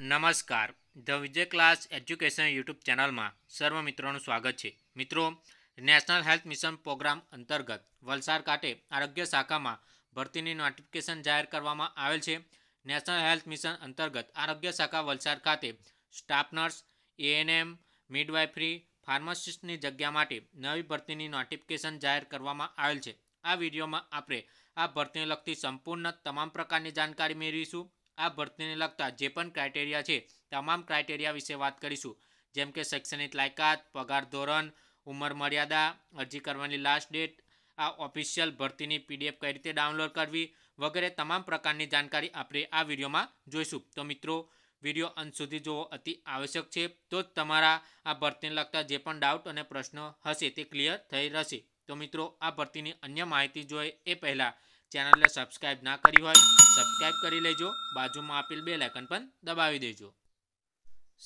નમસ્કાર the Vijay class education YouTube ચેનલમાં સર્વ મિત્રોનું સ્વાગત છે મિત્રો નેશનલ હેલ્થ મિશન પ્રોગ્રામ અંતર્ગત વલસાડ ખાતે આરોગ્ય શાખામાં ભરતીની નોટિફિકેશન જાહેર કરવામાં આવેલ છે નેશનલ હેલ્થ મિશન અંતર્ગત આરોગ્ય શાખા વલસાડ ખાતે સ્ટાફ નર્સ એએનએમ મિડવાઇફરી ફાર્માસિસ્ટની જગ્યા માટે નવી ભરતીની નોટિફિકેશન જાહેર કરવામાં આવેલ છે આ વિડીયોમાં આપણે આ ભરતીને લગતી સંપૂર્ણ તમામ પ્રકારની જાણકારી મેળવીશું આ ભરતીને લગતા જે પણ ક્રાઇટેરિયા છે તમામ ક્રાઇટેરિયા વિશે વાત કરીશું જેમ કે શૈક્ષણિક લાયકાત પગાર ધોરણ ઉંમર મર્યાદા અરજી કરવાની લાસ્ટ ડેટ આ ઓફિશિયલ ભરતીની પીડીએફ કઈ રીતે ડાઉનલોડ કરવી વગેરે તમામ પ્રકારની જાણકારી આપણે આ વિડીયોમાં જોઈશું તો મિત્રો વિડીયો અંત સુધી જોવો અતિ આવશ્યક છે તો જ તમારા આ ભરતીને લગતા જે પણ ડાઉટ અને પ્રશ્નો હશે તે ક્લિયર થઈ રહેશે તો મિત્રો આ ભરતીની અન્ય માહિતી જોઈએ એ પહેલાં ચેનલને સબસ્ક્રાઇબ ના કરી હોય સબસ્ક્રાઇબ કરી લેજો બાજુમાં આપેલ બે લાઇકન પણ દબાવી દેજો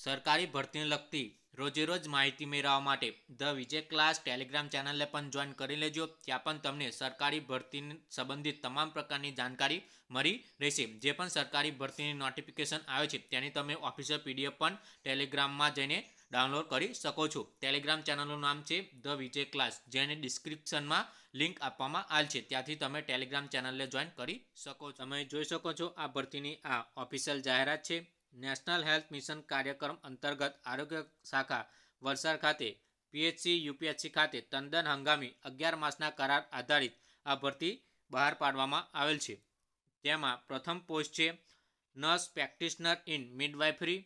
સરકારી ભરતીને લગતી રોજેરોજ માહિતી મેળવવા માટે ધ વિજય ક્લાસ ટેલિગ્રામ ચેનલને પણ જોઈન કરી લેજો ત્યાં પણ તમને સરકારી ભરતી સંબંધિત તમામ પ્રકારની જાણકારી મળી રહેશે જે પણ સરકારી ભરતીની નોટિફિકેશન આવે છે તેની તમે ઓફિશિયલ પીડીએફ પણ ટેલિગ્રામમાં જઈને ડાઉનલોડ કરી શકો છો ટેલિગ્રામ ચેનલનું નામ છે ધ વિજય ક્લાસ જેની ડિસ્ક્રિપ્શનમાં લિંક આપવામાં આવેલ છે ત્યાંથી તમે ટેલિગ્રામ ચેનલને જોઈન કરી શકો છો તમે જોઈ શકો છો આ ભરતીની આ ઓફિશિયલ જાહેરાત છે નેશનલ હેલ્થ મિશન કાર્યક્રમ અંતર્ગત આરોગ્ય શાખા વલસાડ ખાતે પીએચસી યુપીએચસી ખાતે તંદન હંગામી અગિયાર માસના કરાર આધારિત આ ભરતી બહાર પાડવામાં આવેલ છે તેમાં પ્રથમ પોસ્ટ છે nurse practitioner in midwifery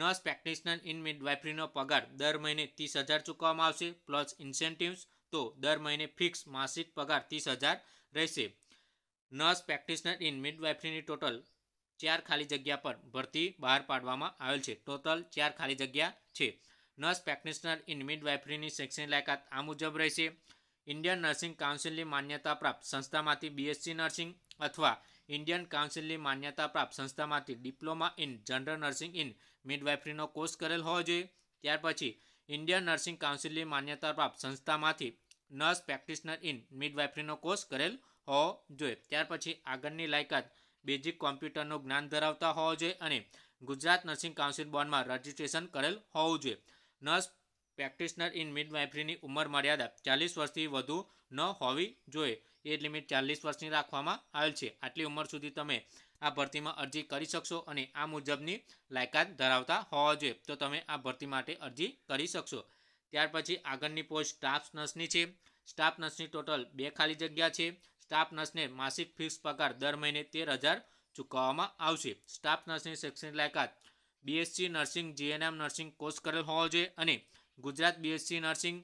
nurse practitioner in મિડવાઇફરીનો પગાર દર મહિને ત્રીસ હજાર ચૂકવવામાં આવશે પ્લસ ઇન્સેન્ટિવ્સ તો દર મહિને ફિક્સ માસિક પગાર ત્રીસ હજાર રહેશે નર્સ પ્રેક્ટિશનર ઇન મિડવાઇફરીની ટોટલ ચાર ખાલી જગ્યા પર ભરતી બહાર પાડવામાં આવેલ છે ટોટલ ચાર ખાલી જગ્યા છે નર્સ પ્રેક્ટિશનર ઇન મિડવાઇફરીની શૈક્ષણિક લાયકાત આ મુજબ રહેશે ઇન્ડિયન નર્સિંગ કાઉન્સિલની માન્યતા પ્રાપ્ત સંસ્થામાંથી બીએસસી નર્સિંગ અથવા ઇન્ડિયન કાઉન્સિલની માન્યતા પ્રાપ્ત સંસ્થામાંથી diploma in general nursing in મિડવાઇફરીનો કોર્સ કરેલ હોવો જોઈએ ત્યાર પછી ઇન્ડિયન નર્સિંગ કાઉન્સિલની માન્યતા પ્રાપ્ત સંસ્થામાંથી નર્સ પ્રેક્ટિશનર ઇન મિડવાઇફરીનો કોર્સ કરેલ હોવો જોઈએ ત્યાર પછી આગળની લાયકાત બેઝિક કોમ્પ્યુટરનું જ્ઞાન ધરાવતા હોવો જોઈએ અને ગુજરાત નર્સિંગ કાઉન્સિલ બોર્ડમાં રજિસ્ટ્રેશન કરેલ હોવું જોઈએ નર્સ પ્રેક્ટિશનર ઇન મિડવાઇફરીની ઉંમર મર્યાદા ચાલીસ વર્ષથી વધુ ન હોવી જોઈએ એ લિમિટ ચાલીસ વર્ષની રાખવામાં આવેલ છે આટલી ઉંમર સુધી તમે આ ભરતીમાં અરજી કરી શકશો અને આ મુજબની લાયકાત ધરાવતા હોવા જોઈએ તો તમે આ ભરતી માટે અરજી કરી શકશો ત્યાર પછી આગળની પોસ્ટ સ્ટાફ નર્સની છે સ્ટાફ નર્સની ટોટલ બે ખાલી જગ્યા છે સ્ટાફ નર્સને માસિક ફિક્સ પગાર દર મહિને તેર હજાર ચૂકવવામાં આવશે સ્ટાફ નર્સની શૈક્ષણિક લાયકાત BSc nursing GNM nursing course કરેલ હોવો જોઈએ અને Gujarat BSc nursing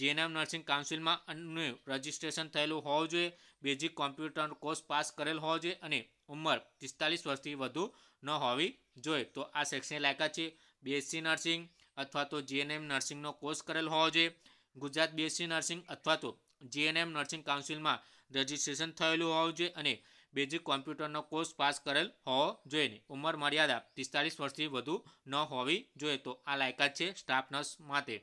GNM nursing કાઉન્સિલમાં અન્ય રજિસ્ટ્રેશન થયેલું હોવું જોઈએ બેઝિક કોમ્પ્યુટર કોર્સ પાસ કરેલ હોવો જોઈએ અને ઉંમર પિસ્તાલીસ વર્ષથી વધુ ન હોવી જોઈએ તો આ શૈક્ષણિક લાયકાત છે બીએસસી નર્સિંગ અથવા તો જીએનએમ નર્સિંગનો કોર્સ કરેલ હોવો જોઈએ ગુજરાત બીએસસી નર્સિંગ અથવા તો જીએનએમ નર્સિંગ કાઉન્સિલમાં રજીસ્ટ્રેશન થયેલું હોવું જોઈએ અને બેઝિક કોમ્પ્યુટરનો કોર્સ પાસ કરેલ હોવો જોઈએ નહીં ઉંમર મર્યાદા પિસ્તાળીસ વર્ષથી વધુ ન હોવી જોઈએ તો આ લાયકાત છે સ્ટાફ નર્સ માટે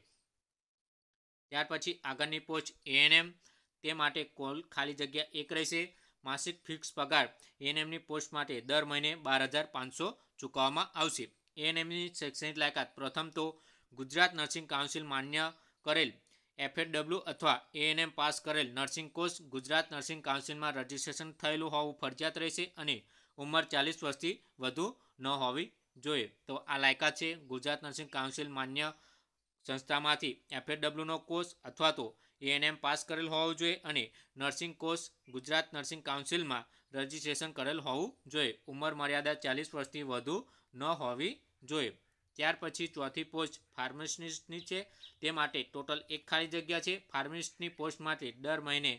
ત્યાર પછી આગળની પોસ્ટ એએનએમ તે માટે કોલ ખાલી જગ્યા એક રહેશે માસિક ફિક્સ પગાર એએનએમની પોસ્ટ માટે દર મહિને બાર હજાર પાંચસો ચૂકવવામાં આવશે એએનએમની શૈક્ષણિક લાયકાત પ્રથમ તો ગુજરાત નર્સિંગ કાઉન્સિલ માન્ય કરેલ એફએડબલ્યુ અથવા એએનએમ પાસ કરેલ નર્સિંગ કોર્સ ગુજરાત નર્સિંગ કાઉન્સિલમાં રજિસ્ટ્રેશન થયેલું હોવું ફરજિયાત રહેશે અને ઉંમર ચાલીસ વર્ષથી વધુ ન હોવી જોઈએ તો આ લાયકાત છે ગુજરાત નર્સિંગ કાઉન્સિલ માન્ય સંસ્થામાંથી એફએડબ્લ્યુનો કોર્સ અથવા તો એએનએમ પાસ કરેલ હોવું જોઈએ અને નર્સિંગ કોર્સ ગુજરાત નર્સિંગ કાઉન્સિલમાં રજીસ્ટ્રેશન કરેલ હોવું જોઈએ ઉંમર મર્યાદા ચાલીસ વર્ષથી વધુ ન હોવી જોઈએ ત્યાર પછી ચોથી પોસ્ટ ફાર્માસિસ્ટની છે તે માટે ટોટલ એક ખાલી જગ્યા છે ફાર્મિસ્ટની પોસ્ટ માટે દર મહિને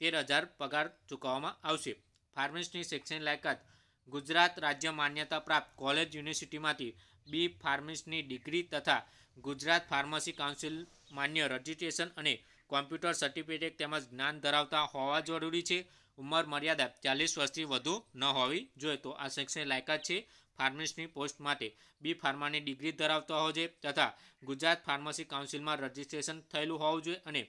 તેર હજાર પગાર ચૂકવવામાં આવશે ફાર્મિસ્ટની શૈક્ષણિક લાયકાત ગુજરાત રાજ્ય માન્યતા પ્રાપ્ત કોલેજ યુનિવર્સિટીમાંથી બી ફાર્મસીની ડિગ્રી તથા ગુજરાત ફાર્મસી કાઉન્સિલ માન્ય રજિસ્ટ્રેશન અને કોમ્પ્યુટર સર્ટિફિકેટ તેમજ જ્ઞાન ધરાવતા હોવા જરૂરી છે ઉંમર મર્યાદા ચાલીસ વર્ષથી વધુ ન હોવી જોઈએ તો આ શૈક્ષણિક લાયકાત છે ફાર્મસિસ્ટની પોસ્ટ માટે બી ફાર્માની ડિગ્રી ધરાવતા હોવો જોઈએ તથા ગુજરાત ફાર્મસી કાઉન્સિલમાં રજીસ્ટ્રેશન થયેલું હોવું જોઈએ અને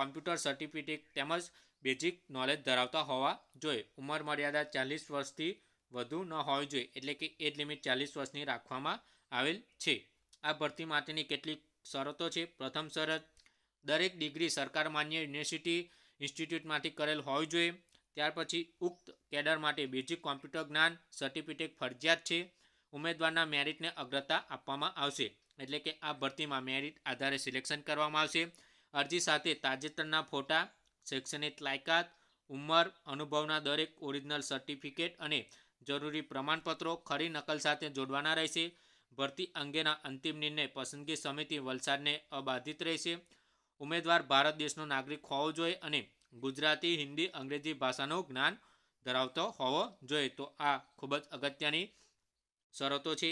કોમ્પ્યુટર સર્ટિફિકેટ તેમજ બેઝિક નોલેજ ધરાવતા હોવા જોઈએ ઉંમર મર્યાદા ચાલીસ વર્ષથી વધુ ન હોવી જોઈએ એટલે કે એજ લિમિટ ચાલીસ વર્ષની રાખવામાં આવેલ છે આ ભરતી માટેની કેટલીક શરતો છે પ્રથમ શરત દરેક ડિગ્રી સરકાર માન્ય યુનિવર્સિટી ઇન્સ્ટિટ્યૂટમાંથી કરેલ હોવી જોઈએ ત્યાર પછી ઉક્ત કેડર માટે બેઝિક કોમ્પ્યુટર જ્ઞાન સર્ટિફિકેટ ફરજિયાત છે ઉમેદવારના મેરિટને અગ્રતા આપવામાં આવશે એટલે કે આ ભરતીમાં મેરિટ આધારે સિલેક્શન કરવામાં આવશે અરજી સાથે તાજેતરના ફોટા શૈક્ષણિક લાયકાત ઉંમર અનુભવના દરેક ઓરિજિનલ સર્ટિફિકેટ અને જરૂરી પ્રમાણપત્રો ખરી નકલ સાથે જોડવાના રહેશે ભરતી અંગેના અંતિમ નિર્ણય પસંદગી સમિતિ વલસાડને અબાધિત રહેશે ઉમેદવાર ભારત દેશનો નાગરિક હોવો જોઈએ અને ગુજરાતી હિન્દી અંગ્રેજી ભાષાનું જ્ઞાન ધરાવતો હોવો જોઈએ તો આ ખૂબ જ અગત્યની શરતો છે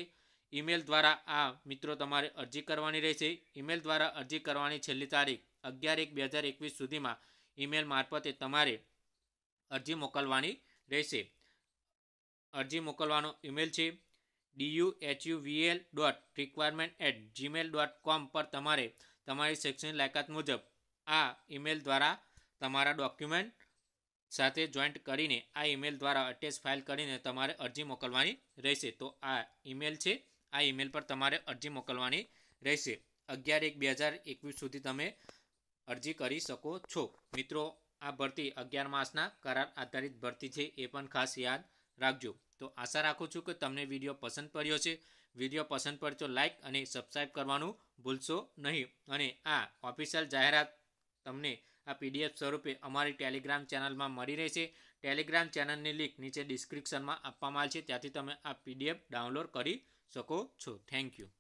ઈમેલ દ્વારા આ મિત્રો તમારે અરજી કરવાની રહેશે ઈમેલ દ્વારા અરજી કરવાની છેલ્લી તારીખ અગિયાર એક બે હજાર એકવીસ સુધીમાં ઈમેલ મારફતે તમારે અરજી મોકલવાની રહેશે અરજી મોકલવાનો ઈમેલ છે DU HUVL dot requirement at Gmail dot com પર તમારે તમારી શૈક્ષણિક લાયકાત મુજબ આ ઈમેલ દ્વારા તમારા ડોક્યુમેન્ટ સાથે જોઈન્ટ કરીને આ ઈમેલ દ્વારા અટેચ ફાઇલ કરીને તમારે અરજી મોકલવાની રહેશે તો આ ઈમેલ છે આ ઈમેલ પર તમારે અરજી મોકલવાની રહેશે અગિયાર એક બે હજાર એકવીસ સુધી તમે અરજી કરી શકો છો મિત્રો આ ભરતી અગિયાર માસના કરાર આધારિત ભરતી છે એ પણ ખાસ યાદ રાખજો તો આશા રાખું છું કે તમને વિડીયો પસંદ પડ્યો છે વિડીયો પસંદ પડતો લાઇક અને સબસ્ક્રાઈબ કરવાનું ભૂલશો નહીં અને આ ઓફિશિયલ જાહેરાત તમને આ પીડીએફ સ્વરૂપે અમારી ટેલિગ્રામ ચેનલમાં મળી રહેશે ટેલિગ્રામ ચેનલની લિંક નીચે ડિસ્ક્રિપ્શનમાં આપવામાં આવી છે ત્યાંથી તમે આ પીડીએફ ડાઉનલોડ કરી શકો છો થેન્ક યુ